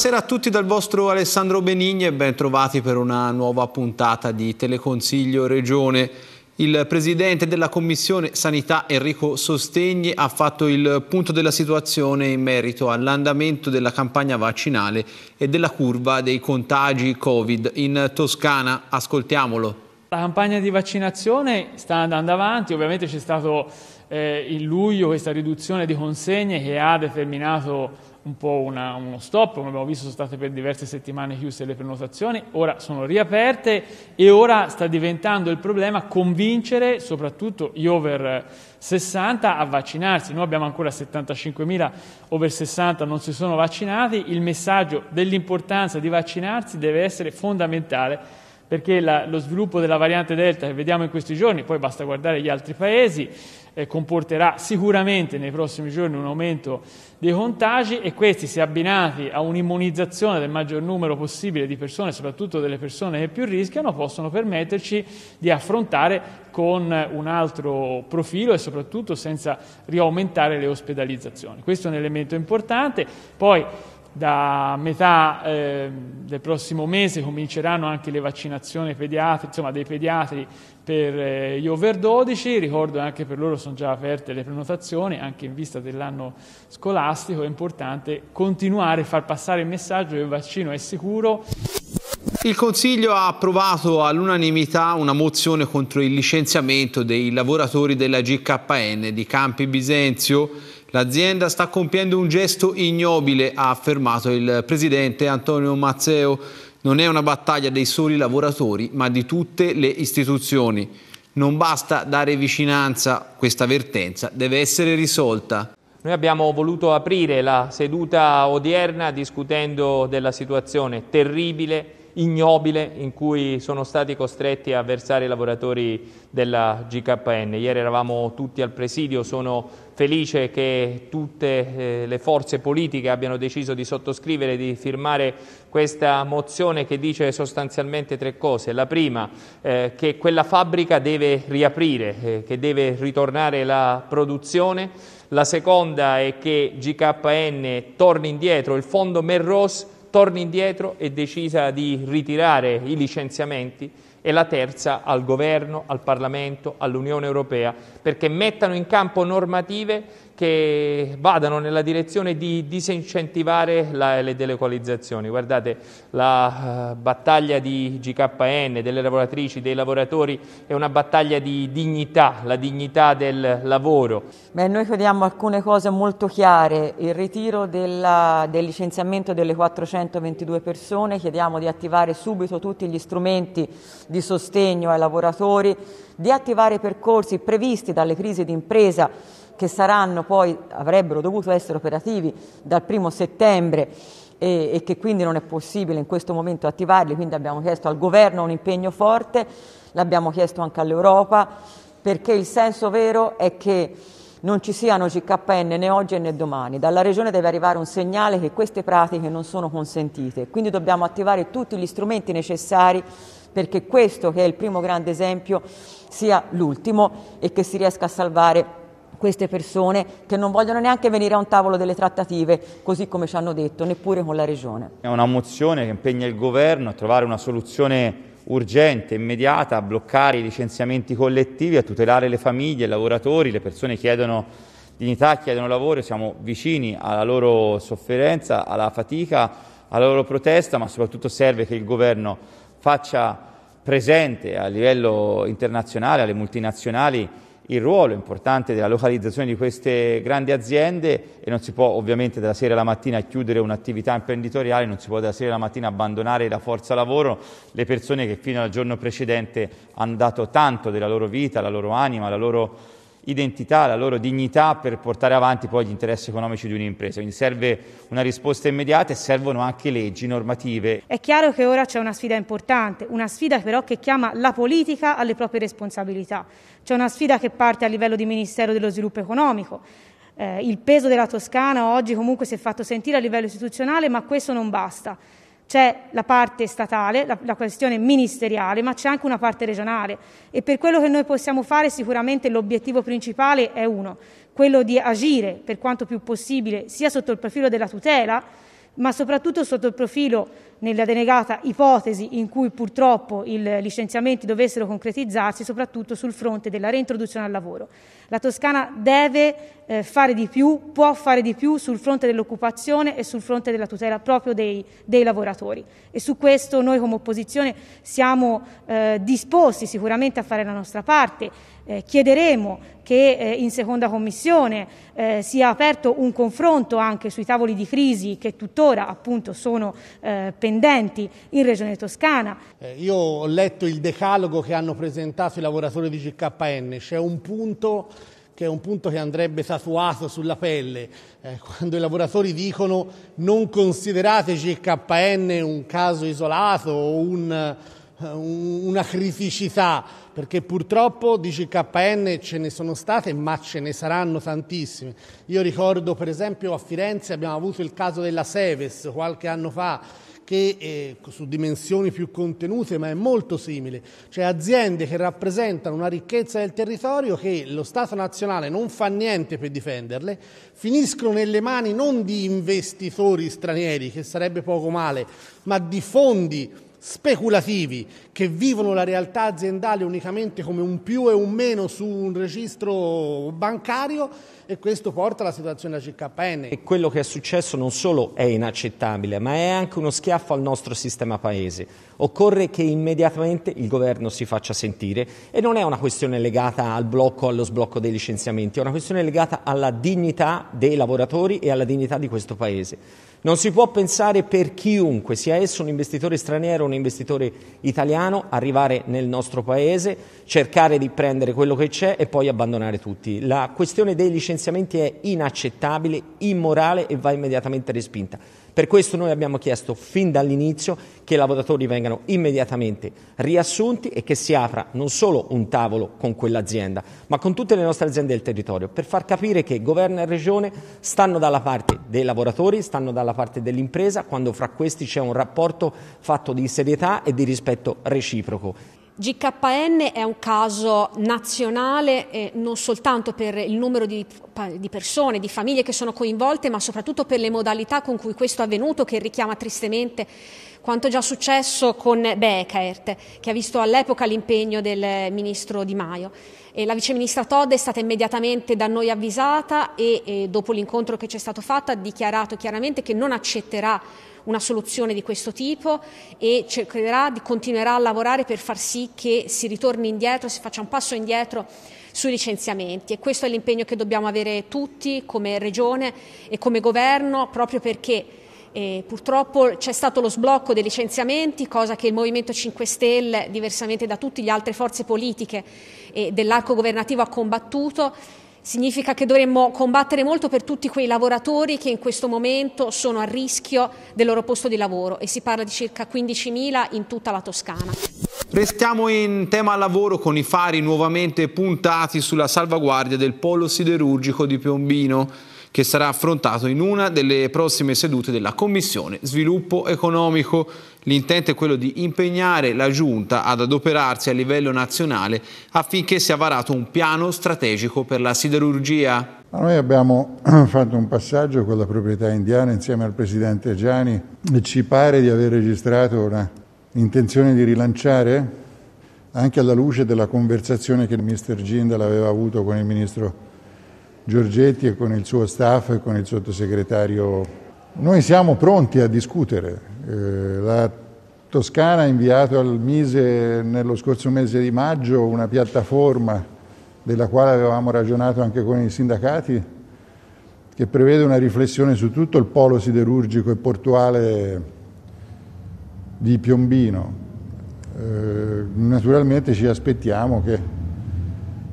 Buonasera a tutti dal vostro Alessandro Benigni e ben trovati per una nuova puntata di Teleconsiglio Regione. Il presidente della Commissione Sanità Enrico Sostegni ha fatto il punto della situazione in merito all'andamento della campagna vaccinale e della curva dei contagi Covid in Toscana. Ascoltiamolo. La campagna di vaccinazione sta andando avanti, ovviamente c'è stato eh, in luglio questa riduzione di consegne che ha determinato un po' una, uno stop, come abbiamo visto sono state per diverse settimane chiuse le prenotazioni, ora sono riaperte e ora sta diventando il problema convincere soprattutto gli over 60 a vaccinarsi. Noi abbiamo ancora 75.000 over 60 non si sono vaccinati, il messaggio dell'importanza di vaccinarsi deve essere fondamentale perché la, lo sviluppo della variante Delta che vediamo in questi giorni, poi basta guardare gli altri paesi, eh, comporterà sicuramente nei prossimi giorni un aumento dei contagi e questi, se abbinati a un'immunizzazione del maggior numero possibile di persone, soprattutto delle persone che più rischiano, possono permetterci di affrontare con un altro profilo e soprattutto senza riaumentare le ospedalizzazioni. Questo è un elemento importante. Poi, da metà eh, del prossimo mese cominceranno anche le vaccinazioni pediatri, insomma, dei pediatri per eh, gli over 12, ricordo anche per loro sono già aperte le prenotazioni, anche in vista dell'anno scolastico è importante continuare a far passare il messaggio che il vaccino è sicuro. Il Consiglio ha approvato all'unanimità una mozione contro il licenziamento dei lavoratori della GKN di Campi Bisenzio L'azienda sta compiendo un gesto ignobile, ha affermato il presidente Antonio Mazzeo. Non è una battaglia dei soli lavoratori, ma di tutte le istituzioni. Non basta dare vicinanza, questa vertenza deve essere risolta. Noi abbiamo voluto aprire la seduta odierna discutendo della situazione terribile ignobile in cui sono stati costretti a versare i lavoratori della GKN. Ieri eravamo tutti al presidio, sono felice che tutte eh, le forze politiche abbiano deciso di sottoscrivere, e di firmare questa mozione che dice sostanzialmente tre cose. La prima, eh, che quella fabbrica deve riaprire, eh, che deve ritornare la produzione. La seconda è che GKN torni indietro, il fondo Merros torni indietro e decisa di ritirare i licenziamenti e la terza al governo, al Parlamento, all'Unione Europea, perché mettano in campo normative che vadano nella direzione di disincentivare la, le delocalizzazioni. Guardate, la uh, battaglia di GKN, delle lavoratrici, dei lavoratori, è una battaglia di dignità, la dignità del lavoro. Beh, noi chiediamo alcune cose molto chiare, il ritiro della, del licenziamento delle 422 persone, chiediamo di attivare subito tutti gli strumenti di sostegno ai lavoratori, di attivare i percorsi previsti dalle crisi di impresa che saranno poi, avrebbero dovuto essere operativi dal primo settembre e, e, che quindi non è possibile in questo momento attivarli, quindi abbiamo chiesto al governo un impegno forte, l'abbiamo chiesto anche all'Europa, perché il senso vero è che non ci siano GKN né oggi né domani. Dalla Regione deve arrivare un segnale che queste pratiche non sono consentite, quindi dobbiamo attivare tutti gli strumenti necessari perché questo, che è il primo grande esempio, sia l'ultimo e che si riesca a salvare queste persone che non vogliono neanche venire a un tavolo delle trattative, così come ci hanno detto, neppure con la Regione. È una mozione che impegna il Governo a trovare una soluzione urgente, immediata, a bloccare i licenziamenti collettivi, a tutelare le famiglie, i lavoratori, le persone chiedono dignità, chiedono lavoro, siamo vicini alla loro sofferenza, alla fatica, alla loro protesta, ma soprattutto serve che il Governo faccia presente a livello internazionale, alle multinazionali, il ruolo importante della localizzazione di queste grandi aziende e non si può ovviamente dalla sera alla mattina chiudere un'attività imprenditoriale, non si può dalla sera alla mattina abbandonare la forza lavoro, le persone che fino al giorno precedente hanno dato tanto della loro vita, la loro anima, la loro identità, la loro dignità per portare avanti poi gli interessi economici di un'impresa. Quindi serve una risposta immediata e servono anche leggi normative. È chiaro che ora c'è una sfida importante, una sfida però che chiama la politica alle proprie responsabilità. C'è una sfida che parte a livello di Ministero dello Sviluppo Economico, eh, il peso della Toscana oggi comunque si è fatto sentire a livello istituzionale, ma questo non basta c'è la parte statale, la, la, questione ministeriale, ma c'è anche una parte regionale e per quello che noi possiamo fare sicuramente l'obiettivo principale è uno, quello di agire per quanto più possibile sia sotto il profilo della tutela, ma soprattutto sotto il profilo, nella denegata ipotesi in cui purtroppo i licenziamenti dovessero concretizzarsi, soprattutto sul fronte della reintroduzione al lavoro. La Toscana deve eh, fare di più, può fare di più sul fronte dell'occupazione e sul fronte della tutela proprio dei, dei, lavoratori. E su questo noi come opposizione siamo eh, disposti sicuramente a fare la nostra parte. Eh, chiederemo che eh, in seconda commissione eh, sia aperto un confronto anche sui tavoli di crisi che tuttora appunto sono eh, pendenti in Regione Toscana. Eh, io ho letto il decalogo che hanno presentato i lavoratori di GKN, c'è un punto che è un punto che andrebbe tatuato sulla pelle, eh, quando i lavoratori dicono non considerate GKN un caso isolato o un eh, una criticità, perché purtroppo di GKN ce ne sono state, ma ce ne saranno tantissime. Io ricordo per esempio a Firenze abbiamo avuto il caso della Seves qualche anno fa, che è, eh, su dimensioni più contenute, ma è molto simile. Cioè aziende che rappresentano una ricchezza del territorio che lo Stato nazionale non fa niente per difenderle, finiscono nelle mani non di investitori stranieri, che sarebbe poco male, ma di fondi speculativi che vivono la realtà aziendale unicamente come un più e un meno su un registro bancario e questo porta alla situazione della CKN. E quello che è successo non solo è inaccettabile, ma è anche uno schiaffo al nostro sistema paese. Occorre che immediatamente il governo si faccia sentire e non è una questione legata al blocco o allo sblocco dei licenziamenti, è una questione legata alla dignità dei lavoratori e alla dignità di questo paese. Non si può pensare per chiunque, sia esso un investitore straniero o un investitore italiano, arrivare nel nostro paese, cercare di prendere quello che c'è e poi abbandonare tutti. La questione dei licenziamenti è inaccettabile, immorale e va immediatamente respinta. Per questo noi abbiamo chiesto fin dall'inizio che i lavoratori vengano immediatamente riassunti e che si apra non solo un tavolo con quell'azienda, ma con tutte le nostre aziende del territorio, per far capire che governo e regione stanno dalla parte dei lavoratori, stanno dalla parte dell'impresa, quando fra questi c'è un rapporto fatto di serietà e di rispetto reciproco. GKN è un caso nazionale eh, non soltanto per il numero di di persone, di famiglie che sono coinvolte, ma soprattutto per le modalità con cui questo è avvenuto, che richiama tristemente quanto già successo con Beckert, che ha visto all'epoca l'impegno del ministro Di Maio. E la viceministra Todd è stata immediatamente da noi avvisata e, e dopo l'incontro che ci è stato fatto ha dichiarato chiaramente che non accetterà una soluzione di questo tipo e cercherà di continuerà a lavorare per far sì che si ritorni indietro, si faccia un passo indietro sui licenziamenti e questo è l'impegno che dobbiamo avere tutti come Regione e come Governo proprio perché e eh, purtroppo c'è stato lo sblocco dei licenziamenti, cosa che il Movimento 5 Stelle, diversamente da tutte le altre forze politiche e dell'arco governativo, ha combattuto. Significa che dovremmo combattere molto per tutti quei lavoratori che in questo momento sono a rischio del loro posto di lavoro e si parla di circa 15.000 in tutta la Toscana. Restiamo in tema lavoro con i fari nuovamente puntati sulla salvaguardia del polo siderurgico di Piombino che sarà affrontato in una delle prossime sedute della Commissione Sviluppo Economico. L'intento è quello di impegnare la Giunta ad adoperarsi a livello nazionale affinché sia varato un piano strategico per la siderurgia. Ma noi abbiamo fatto un passaggio con la proprietà indiana insieme al presidente Gianni e ci pare di aver registrato un'intenzione di rilanciare eh? anche alla luce della conversazione che il mister Gindal aveva avuto con il ministro Giorgetti e con il suo staff e con il sottosegretario. Noi siamo pronti a discutere. Eh, la Toscana ha inviato al Mise nello scorso mese di maggio una piattaforma della quale avevamo ragionato anche con i sindacati che prevede una riflessione su tutto il polo siderurgico e portuale di Piombino. Eh, naturalmente ci aspettiamo che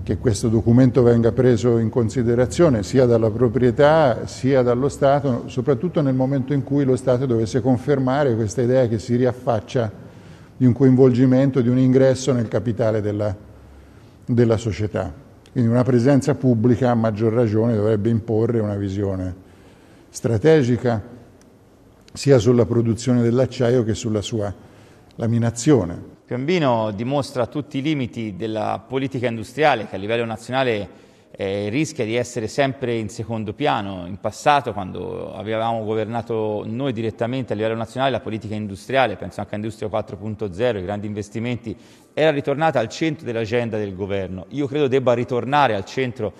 che questo documento venga preso in considerazione sia dalla proprietà sia dallo Stato, soprattutto nel momento in cui lo Stato dovesse confermare questa idea che si riaffaccia di un coinvolgimento, di un ingresso nel capitale della, della società. Quindi una presenza pubblica a maggior ragione dovrebbe imporre una visione strategica sia sulla produzione dell'acciaio che sulla sua laminazione. Piombino dimostra tutti i limiti della politica industriale che a livello nazionale eh, rischia di essere sempre in secondo piano. In passato, quando avevamo governato noi direttamente a livello nazionale, la politica industriale, penso anche a Industria 4.0, i grandi investimenti, era ritornata al centro dell'agenda del governo. Io credo debba ritornare al centro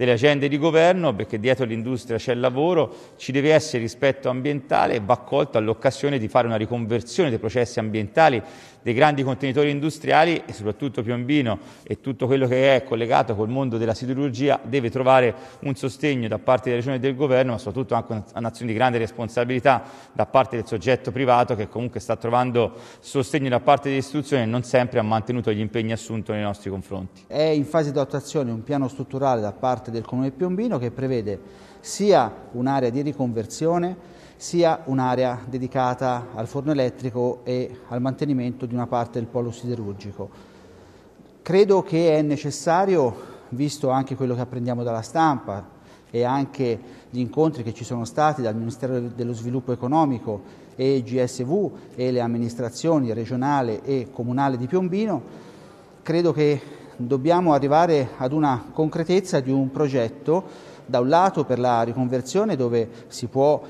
delle agende di governo, perché dietro l'industria c'è il lavoro, ci deve essere rispetto ambientale e va colta l'occasione di fare una riconversione dei processi ambientali dei grandi contenitori industriali e soprattutto Piombino e tutto quello che è collegato col mondo della siderurgia deve trovare un sostegno da parte della Regione e del Governo, ma soprattutto anche un'azione di grande responsabilità da parte del soggetto privato che comunque sta trovando sostegno da parte dell'istituzione e non sempre ha mantenuto gli impegni assunti nei nostri confronti. È in fase di attuazione un piano strutturale da parte parte del comune di Piombino che prevede sia un'area di riconversione sia un'area dedicata al forno elettrico e al mantenimento di una parte del polo siderurgico. Credo che è necessario, visto anche quello che apprendiamo dalla stampa e anche gli incontri che ci sono stati dal Ministero dello Sviluppo Economico e GSV e le amministrazioni regionale e comunale di Piombino, credo che dobbiamo arrivare ad una concretezza di un progetto, da un lato per la riconversione dove si può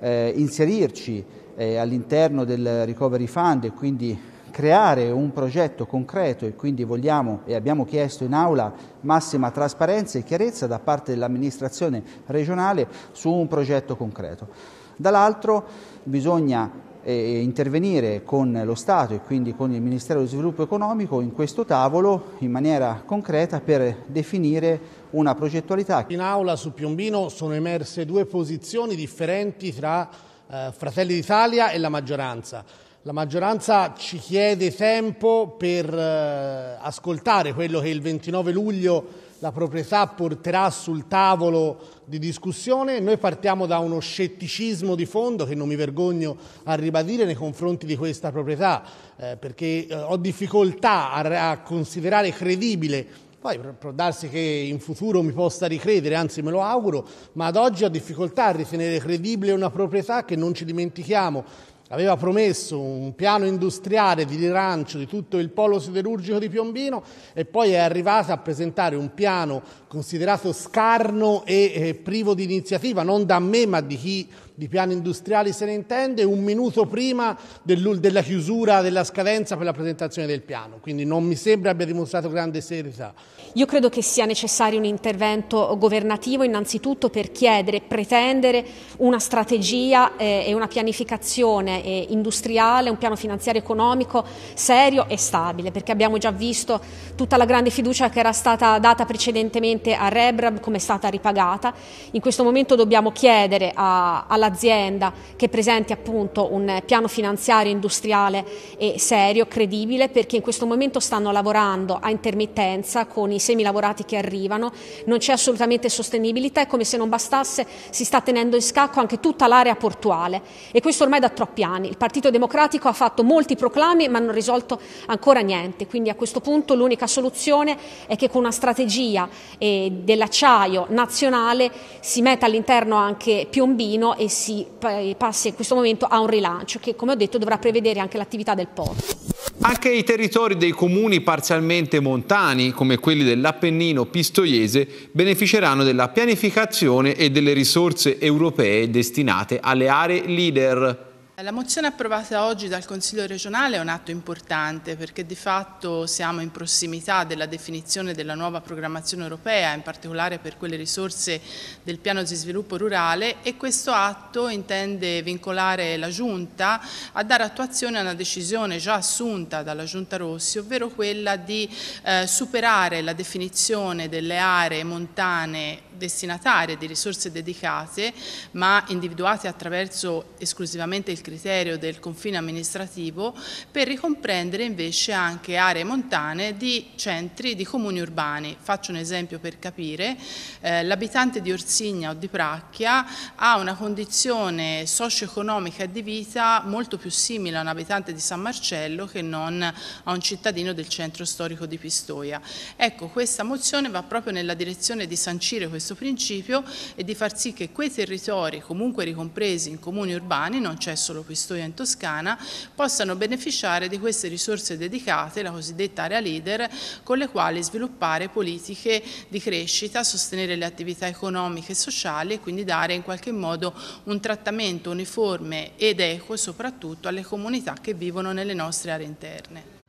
eh, inserirci eh, all'interno del Recovery Fund e quindi creare un progetto concreto e quindi vogliamo e abbiamo chiesto in aula massima trasparenza e chiarezza da parte dell'amministrazione regionale su un progetto concreto. Dall'altro bisogna eh, intervenire con lo Stato e quindi con il Ministero dello Sviluppo Economico in questo tavolo in maniera concreta per definire una progettualità. In aula su Piombino sono emerse due posizioni differenti tra eh, Fratelli d'Italia e la maggioranza. La maggioranza ci chiede tempo per eh, ascoltare quello che il 29 luglio la proprietà porterà sul tavolo di discussione. Noi partiamo da uno scetticismo di fondo che non mi vergogno a ribadire nei confronti di questa proprietà, eh, perché eh, ho difficoltà a, a considerare credibile poi può darsi che in futuro mi possa ricredere, anzi me lo auguro, ma ad oggi ho difficoltà a ritenere credibile una proprietà che non ci dimentichiamo aveva promesso un piano industriale di rilancio di tutto il polo siderurgico di Piombino e poi è arrivata a presentare un piano considerato scarno e eh, privo di iniziativa, non da me ma di chi di piani industriali se ne intende, un minuto prima della chiusura della scadenza per la presentazione del piano, quindi non mi sembra abbia dimostrato grande serietà. Io credo che sia necessario un intervento governativo innanzitutto per chiedere, pretendere una strategia eh, e una pianificazione eh, industriale, un piano finanziario economico serio e stabile, perché abbiamo già visto tutta la grande fiducia che era stata data precedentemente a Rebrab come è stata ripagata. In questo momento dobbiamo chiedere a, alla l'azienda che presenti appunto un piano finanziario industriale e serio, credibile, perché in questo momento stanno lavorando a intermittenza con i semilavorati che arrivano, non c'è assolutamente sostenibilità e come se non bastasse si sta tenendo in scacco anche tutta l'area portuale e questo ormai da troppi anni. Il Partito Democratico ha fatto molti proclami ma non risolto ancora niente, quindi a questo punto l'unica soluzione è che con una strategia eh, dell'acciaio nazionale si metta all'interno anche Piombino e si si passi in questo momento a un rilancio che come ho detto dovrà prevedere anche l'attività del porto. Anche i territori dei comuni parzialmente montani, come quelli dell'Appennino pistoiese, beneficeranno della pianificazione e delle risorse europee destinate alle aree leader. La mozione approvata oggi dal Consiglio regionale è un atto importante perché di fatto siamo in prossimità della definizione della nuova programmazione europea, in particolare per quelle risorse del piano di sviluppo rurale e questo atto intende vincolare la Giunta a dare attuazione a una decisione già assunta dalla Giunta Rossi, ovvero quella di eh, superare la definizione delle aree montane destinatarie di risorse dedicate ma individuate attraverso esclusivamente il criterio del confine amministrativo per ricomprendere invece anche aree montane di centri di comuni urbani. Faccio un esempio per capire, eh, l'abitante di Orsigna o di Pracchia ha una condizione socio-economica e di vita molto più simile a un abitante di San Marcello che non a un cittadino del centro storico di Pistoia. Ecco, questa mozione va proprio nella direzione di sancire questo principio e di far sì che quei territori comunque ricompresi in comuni urbani, non c'è solo Pesaro, Pistoia in Toscana, possano beneficiare di queste risorse dedicate, la cosiddetta area leader, con le quali sviluppare politiche di crescita, sostenere le attività economiche e sociali e quindi dare in qualche modo un trattamento uniforme ed equo soprattutto alle comunità che vivono nelle nostre aree interne.